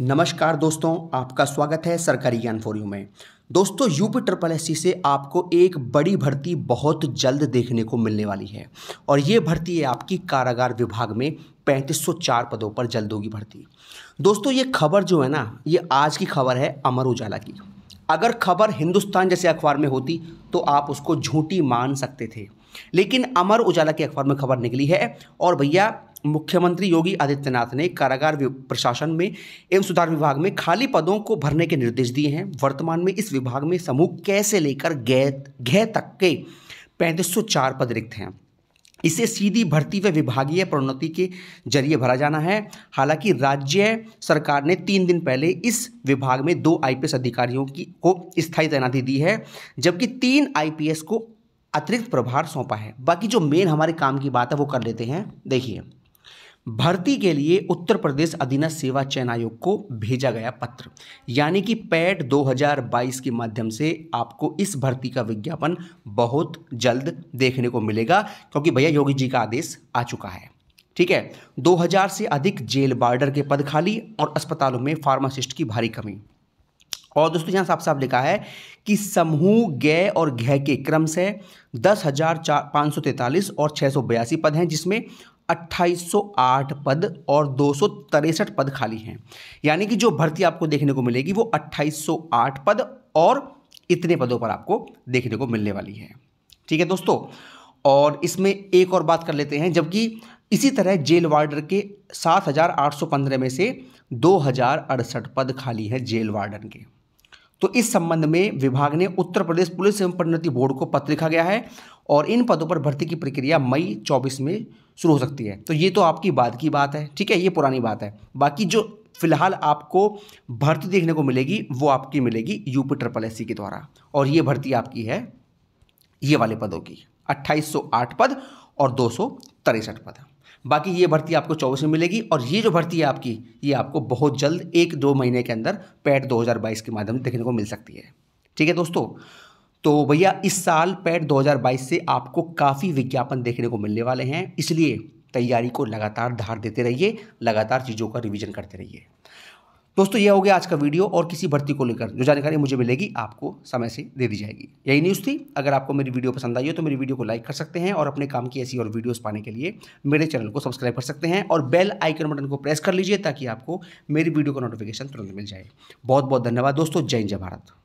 नमस्कार दोस्तों आपका स्वागत है सरकारी ज्ञान फोरियो में दोस्तों यूपी ट्रिपल एस से आपको एक बड़ी भर्ती बहुत जल्द देखने को मिलने वाली है और ये भर्ती है आपकी कारागार विभाग में 3504 पदों पर जल्द होगी भर्ती दोस्तों ये खबर जो है ना ये आज की खबर है अमर उजाला की अगर खबर हिंदुस्तान जैसे अखबार में होती तो आप उसको झूठी मान सकते थे लेकिन अमर उजाला के अखबार में खबर निकली है और भैया मुख्यमंत्री योगी आदित्यनाथ ने कारागार प्रशासन में एवं सुधार विभाग में खाली पदों को भरने के निर्देश दिए हैं वर्तमान में इस विभाग में समूह कैसे लेकर गह घय तक के पैंतीस पद रिक्त हैं इसे सीधी भर्ती व विभागीय प्रोन्नति के जरिए भरा जाना है हालांकि राज्य सरकार ने तीन दिन पहले इस विभाग में दो आईपीएस अधिकारियों की को स्थायी तैनाती दी है जबकि तीन आईपीएस को अतिरिक्त प्रभार सौंपा है बाकी जो मेन हमारे काम की बात है वो कर लेते हैं देखिए भर्ती के लिए उत्तर प्रदेश अधीन सेवा चयन आयोग को भेजा गया पत्र यानी कि पैट 2022 के माध्यम से आपको इस भर्ती का विज्ञापन बहुत जल्द देखने को मिलेगा क्योंकि भैया योगी जी का आदेश आ चुका है ठीक है 2000 से अधिक जेल बार्डर के पद खाली और अस्पतालों में फार्मासिस्ट की भारी कमी और दोस्तों यहाँ साफ साफ लिखा है कि समूह गय और घय के क्रम से दस हज़ार चार पाँच सौ तैंतालीस और छः सौ बयासी पद हैं जिसमें 2808 पद और दो पद खाली हैं यानी कि जो भर्ती आपको देखने को मिलेगी वो 2808 पद और इतने पदों पर आपको देखने को मिलने वाली है ठीक है दोस्तों और इसमें एक और बात कर लेते हैं जबकि इसी तरह जेल वार्डर के 7815 में से दो पद खाली हैं जेल वार्डन के तो इस संबंध में विभाग ने उत्तर प्रदेश पुलिस एवं पदोन्नति बोर्ड को पत्र लिखा गया है और इन पदों पर भर्ती की प्रक्रिया मई चौबीस में शुरू हो सकती है तो ये तो आपकी बाद की बात है ठीक है ये पुरानी बात है बाकी जो फिलहाल आपको भर्ती देखने को मिलेगी वो आपकी मिलेगी यूपी ट्रिपल एस के द्वारा और ये भर्ती आपकी है ये वाले पदों की अट्ठाईस पद और दो पद बाकी ये भर्ती आपको चौबीस में मिलेगी और ये जो भर्ती है आपकी ये आपको बहुत जल्द एक दो महीने के अंदर पैट 2022 के माध्यम से देखने को मिल सकती है ठीक है दोस्तों तो भैया इस साल पैट 2022 से आपको काफ़ी विज्ञापन देखने को मिलने वाले हैं इसलिए तैयारी को लगातार धार देते रहिए लगातार चीज़ों का रिविजन करते रहिए दोस्तों ये हो गया आज का वीडियो और किसी भर्ती को लेकर जो जानकारी मुझे मिलेगी आपको समय से दे दी जाएगी यही न्यूज़ थी अगर आपको मेरी वीडियो पसंद आई हो तो मेरी वीडियो को लाइक कर सकते हैं और अपने काम की ऐसी और वीडियोस पाने के लिए मेरे चैनल को सब्सक्राइब कर सकते हैं और बेल आइकन बटन को प्रेस कर लीजिए ताकि आपको मेरी वीडियो का नोटिफिकेशन तुरंत मिल जाए बहुत बहुत धन्यवाद दोस्तों जय जय भारत